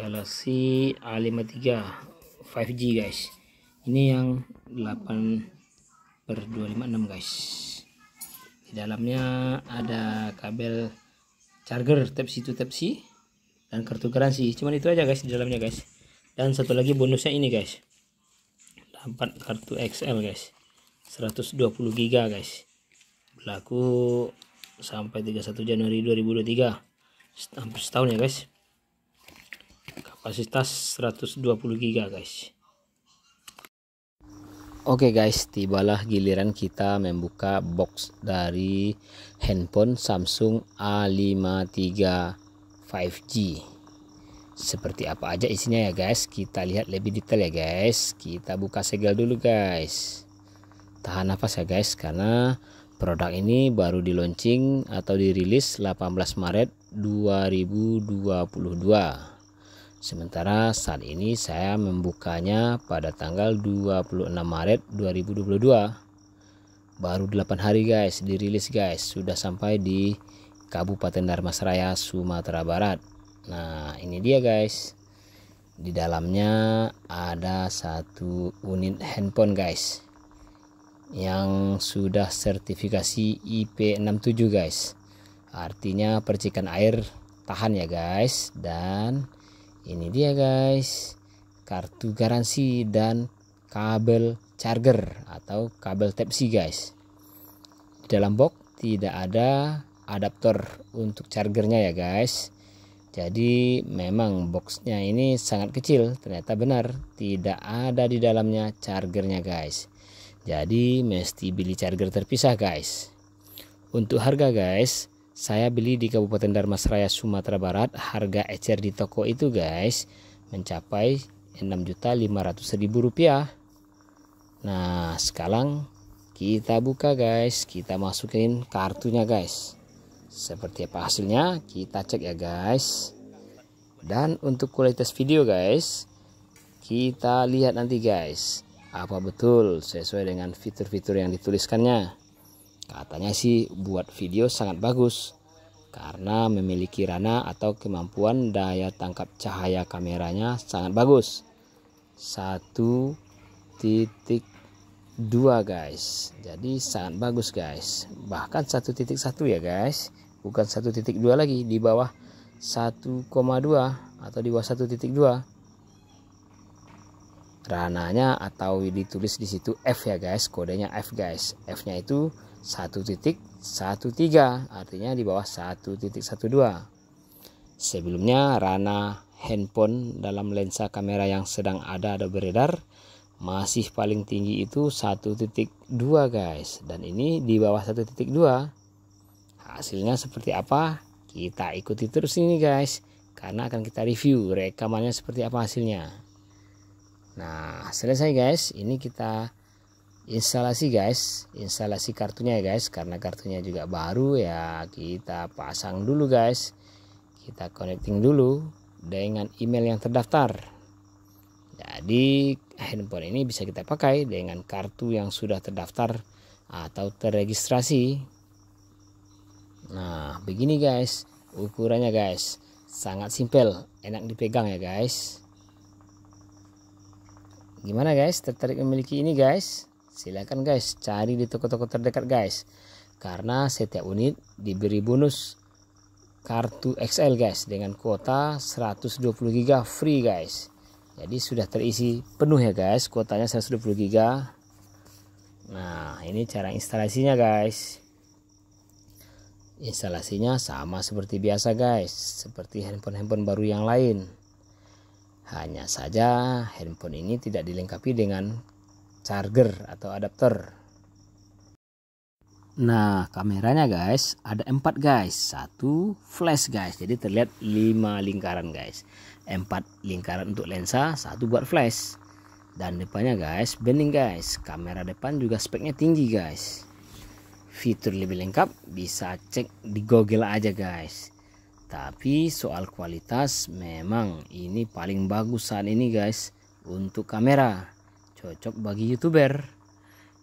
Galaxy A53 5G guys ini yang 8 per 256 guys di dalamnya ada kabel charger type C to type C dan kartu garansi cuman itu aja guys di dalamnya guys dan satu lagi bonusnya ini guys dapat kartu XL guys 120 GB guys berlaku sampai 31 Januari 2023 hampir setahun ya guys kapasitas 120 giga guys Oke okay guys, tibalah giliran kita membuka box dari handphone Samsung A53 5G. Seperti apa aja isinya ya guys, kita lihat lebih detail ya guys. Kita buka segel dulu guys. Tahan nafas ya guys, karena produk ini baru di atau dirilis 18 Maret 2022. Sementara saat ini saya membukanya pada tanggal 26 Maret 2022. Baru 8 hari guys, dirilis guys, sudah sampai di Kabupaten Darmasraya, Sumatera Barat. Nah, ini dia guys. Di dalamnya ada satu unit handphone guys yang sudah sertifikasi IP67 guys. Artinya percikan air tahan ya guys dan ini dia guys, kartu garansi dan kabel charger atau kabel type C guys. Di dalam box tidak ada adaptor untuk chargernya ya guys. Jadi memang boxnya ini sangat kecil ternyata benar tidak ada di dalamnya chargernya guys Jadi mesti beli charger terpisah guys Untuk harga guys saya beli di Kabupaten Darmasraya, Sumatera Barat. Harga ecer di toko itu guys mencapai 6.500.000 rupiah. Nah, sekarang kita buka guys. Kita masukin kartunya guys. Seperti apa hasilnya? Kita cek ya guys. Dan untuk kualitas video guys, kita lihat nanti guys. Apa betul sesuai dengan fitur-fitur yang dituliskannya. Katanya sih buat video sangat bagus karena memiliki rana atau kemampuan daya tangkap cahaya kameranya sangat bagus. 1.2 guys. Jadi sangat bagus guys. Bahkan 1.1 ya guys. Bukan 1.2 lagi di bawah 1,2 atau di bawah 1.2 rananya atau ditulis di situ F ya guys kodenya F guys F nya itu 1.13 artinya di bawah 1.12 sebelumnya rana handphone dalam lensa kamera yang sedang ada ada beredar masih paling tinggi itu 1.2 guys dan ini di bawah 1.2 hasilnya seperti apa kita ikuti terus ini guys karena akan kita review rekamannya seperti apa hasilnya nah selesai guys ini kita instalasi guys instalasi kartunya ya guys karena kartunya juga baru ya kita pasang dulu guys kita connecting dulu dengan email yang terdaftar jadi handphone ini bisa kita pakai dengan kartu yang sudah terdaftar atau terregistrasi nah begini guys ukurannya guys sangat simpel enak dipegang ya guys gimana guys tertarik memiliki ini guys Silakan guys, cari di toko-toko terdekat guys. Karena setiap unit diberi bonus kartu XL guys dengan kuota 120 GB free guys. Jadi sudah terisi penuh ya guys, kuotanya 120 GB. Nah, ini cara instalasinya guys. Instalasinya sama seperti biasa guys, seperti handphone-handphone baru yang lain. Hanya saja handphone ini tidak dilengkapi dengan charger atau adapter Nah kameranya guys ada empat guys satu flash guys jadi terlihat lima lingkaran guys empat lingkaran untuk lensa satu buat flash dan depannya guys bening guys kamera depan juga speknya tinggi guys fitur lebih lengkap bisa cek di google aja guys tapi soal kualitas memang ini paling bagus saat ini guys untuk kamera cocok bagi youtuber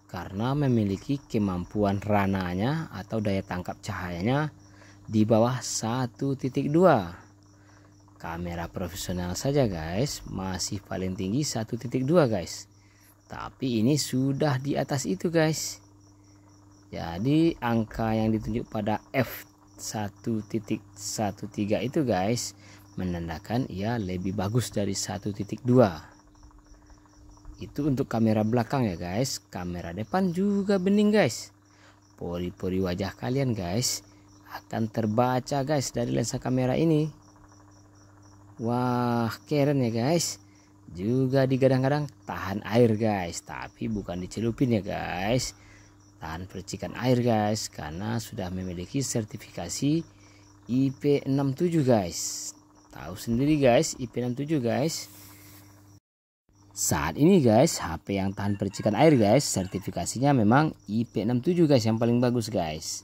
karena memiliki kemampuan rananya atau daya tangkap cahayanya di bawah 1.2 kamera profesional saja guys masih paling tinggi 1.2 guys tapi ini sudah di atas itu guys jadi angka yang ditunjuk pada F 1.13 itu guys menandakan ia lebih bagus dari 1.2 itu untuk kamera belakang ya guys. Kamera depan juga bening guys. Pori-pori wajah kalian guys akan terbaca guys dari lensa kamera ini. Wah keren ya guys. Juga digadang-gadang tahan air guys. Tapi bukan dicelupin ya guys. Tahan percikan air guys. Karena sudah memiliki sertifikasi IP67 guys. Tahu sendiri guys IP67 guys saat ini guys HP yang tahan percikan air guys sertifikasinya memang IP67 guys yang paling bagus guys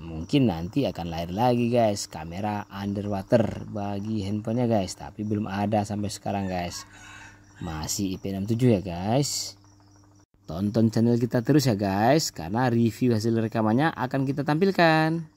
mungkin nanti akan lahir lagi guys kamera underwater bagi handphonenya guys tapi belum ada sampai sekarang guys masih IP67 ya guys tonton channel kita terus ya guys karena review hasil rekamannya akan kita tampilkan